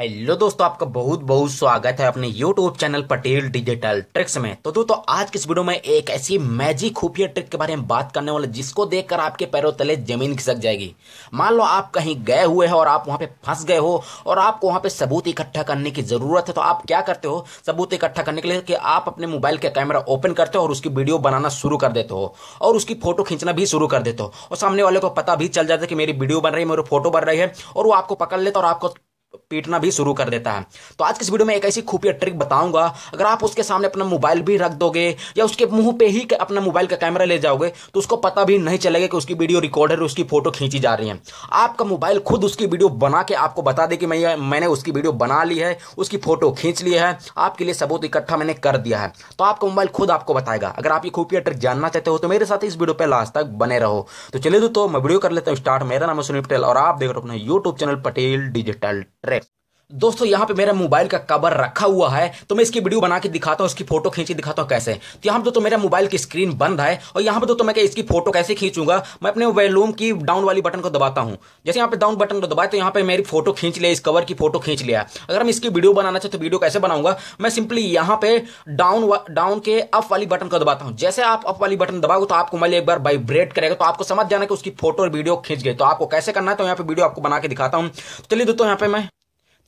hello दोस्तों आपका बहुत बहुत स्वागत है अपने YouTube channel Patel digital tricks में तो दोस्तों आज इस वीडियो में एक ऐसी मैजिक खुफिया ट्रिक के बारे में बात करने वाले जिसको देखकर आपके पैरों तले जमीन खिसक जाएगी मान लो आप कहीं गए हुए हो और आप वहां पे फंस गए हो और आपको वहां पे सबूत इकट्ठा करने की जरूरत है तो आप क्या करते हो सबूत इकट्ठा करने के लिए कि आप अपने मोबाइल का कैमरा ओपन करते हो और उसकी वीडियो बनाना शुरू कर देते हो और उसकी फोटो खींचना भी शुरू कर देते हो और सामने वाले को पता भी चल जाता है कि मेरी वीडियो बन रही है मेरी फोटो बन रही है और वो आपको पकड़ लेता और आपको पीटना भी शुरू कर देता है तो आज के इस वीडियो में एक ऐसी खुफिया ट्रिक बताऊंगा अगर आप उसके सामने अपना मोबाइल भी रख दोगे या उसके मुंह पे ही अपना मोबाइल का कैमरा ले जाओगे तो उसको पता भी नहीं चलेगा कि उसकी वीडियो रिकॉर्डर है उसकी फोटो खींची जा रही है आपका मोबाइल खुद उसकी वीडियो बना के आपको बता दे कि मैं मैंने उसकी वीडियो बना ली है उसकी फोटो खींच ली है आपके लिए सबूत इकट्ठा मैंने कर दिया है तो आपका मोबाइल खुद आपको बताएगा अगर आप ये खुफिया ट्रिक जानना चाहते हो तो मेरे साथ इस वीडियो पर लास्ट तक बने रहो तो चलिए दोस्तों मैं वीडियो कर लेता हूँ स्टार्ट मेरा नाम है सुनील पटेल और आप देख रहे हो अपना YouTube channel Patel digital tricks दोस्तों यहाँ पे मेरा मोबाइल का कवर रखा हुआ है तो मैं इसकी वीडियो बना के दिखाता हूँ उसकी फोटो खींची दिखाता हूँ कैसे तो यहाँ पर तो मेरा मोबाइल की स्क्रीन बंद है और यहाँ पर तो, मैं इसकी फोटो कैसे खींचूंगा मैं अपने वैलूम की डाउन वाली बटन को दबाता हूँ जैसे यहाँ पे डाउन बटन को दबाए तो यहाँ पे मेरी फोटो खींच लिया इस कवर की फोटो खींच लिया अगर हम इसकी वीडियो बनाना चाहते तो वीडियो कैसे बनाऊंगा मैं सिंपली यहाँ पे डाउन डाउन के अप वाली बटन को दबाता हूँ जैसे आप अप वाली बटन दबाओ तो आपको मैं मतलब एक बार वाइब्रेट करेगा तो आपको समझ जाना कि उसकी फोटो और वीडियो खींच गई तो आपको कैसे करना है तो यहाँ पे वीडियो आपको बना के दिखाता हूँ तो चलिए दोस्तों यहाँ पे मैं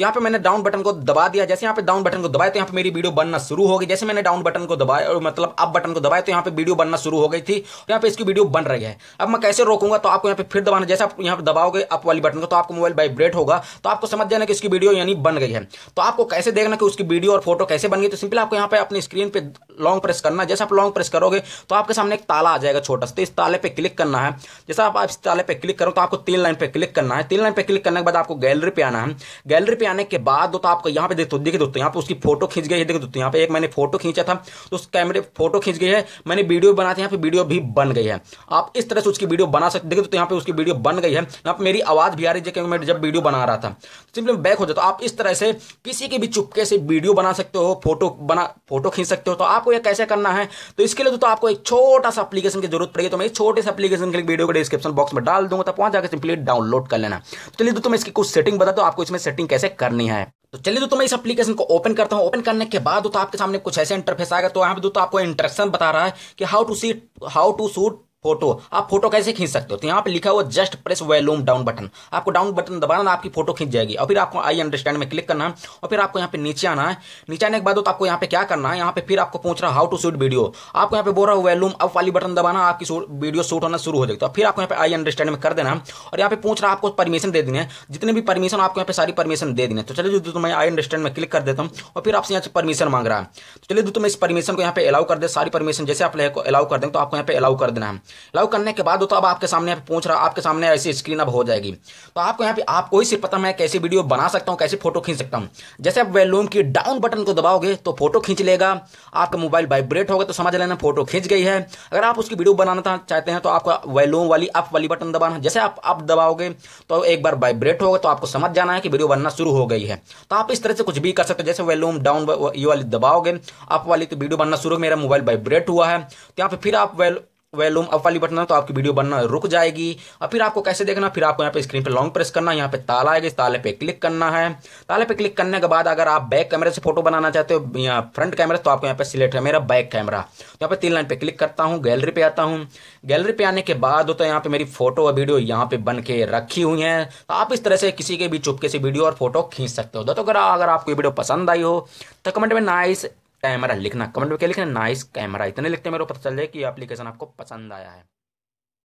यहाँ पे मैंने डाउन बटन को दबा दिया जैसे यहाँ पे डाउन बटन को दबाया तो यहाँ पे मेरी वीडियो बनना शुरू हो गई जैसे मैंने डाउन बटन को दबाया और मतलब अप बटन को दबाया तो यहाँ पे वीडियो बनना शुरू हो गई थी तो यहाँ पे इसकी वीडियो बन रही है अब मैं कैसे रोकूंगा तो आपको यहाँ पे फिर दबाना जैसे आप यहाँ पे दबाओगे अप वाली बटन को तो आपको मोबाइल वाइब्रेट होगा तो आपको समझ जाना कि इसकी वीडियो यानी बन गई है तो आपको कैसे देखना कि उसकी वीडियो और फोटो कैसे बन गई तो सिंपल आपको यहाँ पे अपनी स्क्रीन पर लॉन्ग प्रेस करना जैसे आप लॉन्ग प्रेस करोगे तो आपके सामने एक ताला आ जाएगा छोटा सा तो इस ताले पे क्लिक करना है जैसे आप इस ताले पे क्लिक करो तो आपको तीन लाइन पे क्लिक करना है तीन लाइन पे क्लिक करने के बाद आपको गैलरी पे आना है गैलरी पे आने के बाद तो आपको यहाँ पे देखो दो दोस्तों यहाँ पे उसकी फोटो खींच गई है देख दोस्तों यहाँ पे एक मैंने फोटो खींचा था तो उस कैमरे फोटो खींच गई है मैंने वीडियो बनाते यहाँ पे वीडियो भी बन गई है आप इस तरह से उसकी वीडियो बना सकते देखो दोस्तों यहाँ पे उसकी वीडियो बन गई है यहाँ पे मेरी आवाज़ भी आ रही है क्योंकि मैं जब वीडियो बना रहा था सिंपली बैक हो जाता आप इस तरह से किसी के भी चुपके से वीडियो बना सकते हो फोटो बना फोटो खींच सकते हो तो आप आपको यह कैसे करना है तो इसके लिए तो आपको एक छोटा सा अपलीकेशन की जरूरत पड़ेगी तो मैं इस छोटे से अपलीकेशन के लिए वीडियो को डिस्क्रिप्शन बॉक्स में डाल दूंगा तो वहां जाकर सिंपली डाउनलोड कर लेना तो चलिए दोस्तों मैं इसकी कुछ सेटिंग बता दो आपको इसमें सेटिंग कैसे करनी है तो चलिए दोस्तों मैं इस एप्लीकेशन को ओपन करता हूँ ओपन करने के बाद तो आपके सामने कुछ ऐसे इंटरफेस आएगा तो यहाँ पे दोस्तों आपको इंट्रक्शन बता रहा है कि how to see how to shoot photo आप फोटो कैसे खींच सकते हो तो यहाँ पे लिखा हुआ just press volume down button आपको डाउन बटन दबाना आपकी फोटो खींच जाएगी और फिर आपको आई अंडरस्टैंड में क्लिक करना है और फिर आपको यहाँ पे नीचे आना है नीचे आने के बाद तो आपको यहाँ पे क्या करना है यहाँ पे फिर आपको पूछ रहा हाउ टू शूट वीडियो आपको यहाँ पे बोल रहा है वॉल्यूम अप वाली बटन दबाना आपकी वीडियो शूट होना शुरू हो जाएगी तो फिर आपको यहाँ पे आई अंडरस्टैंड में कर देना है और यहाँ पे पूछ रहा आपको परमिशन दे देने है जितने भी परमिशन आपको यहाँ पे सारी परमिशन दे देनी है तो चलिए दोस्तों मैं आई अंडरस्टैंड में क्लिक कर देता हूँ और फिर आपसे यहाँ से परमिशन मांग रहा है तो चलिए दोस्तों मैं इस परमिशन को यहाँ पे अलाउ कर दे सारी परमिशन जैसे आप अलाउ कर दें तो आपको यहाँ पे अलाउ कर देना है लॉग करने के बाद तो अब आपके सामने पूछ रहा आपके सामने ऐसी स्क्रीन अब हो जाएगी तो आपको यहाँ पे आपको ही सिर्फ पता मैं कैसी वीडियो बना सकता हूँ कैसी फोटो खींच सकता हूँ जैसे आप वैल्यूम की डाउन बटन को दबाओगे तो फोटो खींच लेगा आपका मोबाइल वाइब्रेट होगा तो समझ लेना फोटो खींच गई है अगर आप उसकी वीडियो बनाना चाहते हैं तो आपको वैल्यूम वाली अप वाली बटन दबाना जैसे आप अप दबाओगे तो एक बार वाइब्रेट होगा तो आपको समझ जाना है कि वीडियो बनना शुरू हो गई है तो आप इस तरह से कुछ भी कर सकते हो जैसे वैल्यूम डाउन ये वाली दबाओगे अप वाली तो वीडियो बनना शुरू मेरा मोबाइल वाइब्रेट हुआ है तो यहाँ पे फिर आप वेल वैल्यूम अप वाली बटन तो आपकी वीडियो बनना रुक जाएगी और फिर आपको कैसे देखना फिर आपको यहाँ पे स्क्रीन पे लॉन्ग प्रेस करना यहाँ पे ताला आएगा इस ताले पे क्लिक करना है ताले पे क्लिक करने के बाद अगर आप बैक कैमरे से फोटो बनाना चाहते हो या फ्रंट कैमरे तो आपको यहाँ पे सिलेक्ट है मेरा बैक कैमरा तो यहाँ पे तीन लाइन पे क्लिक करता हूँ गैलरी पे आता हूँ गैलरी पे आने के बाद तो यहाँ पे मेरी फोटो और वीडियो यहाँ पे बन के रखी हुई है तो आप इस तरह से किसी के भी चुपके से वीडियो और फोटो खींच सकते हो दोस्तों अगर अगर आपको ये वीडियो पसंद आई हो तो कमेंट में नाइस कैमरा लिखना कमेंट में क्या लिखना नाइस कैमरा इतने लिखते मेरे को पता चल जाए कि एप्लीकेशन आपको पसंद आया है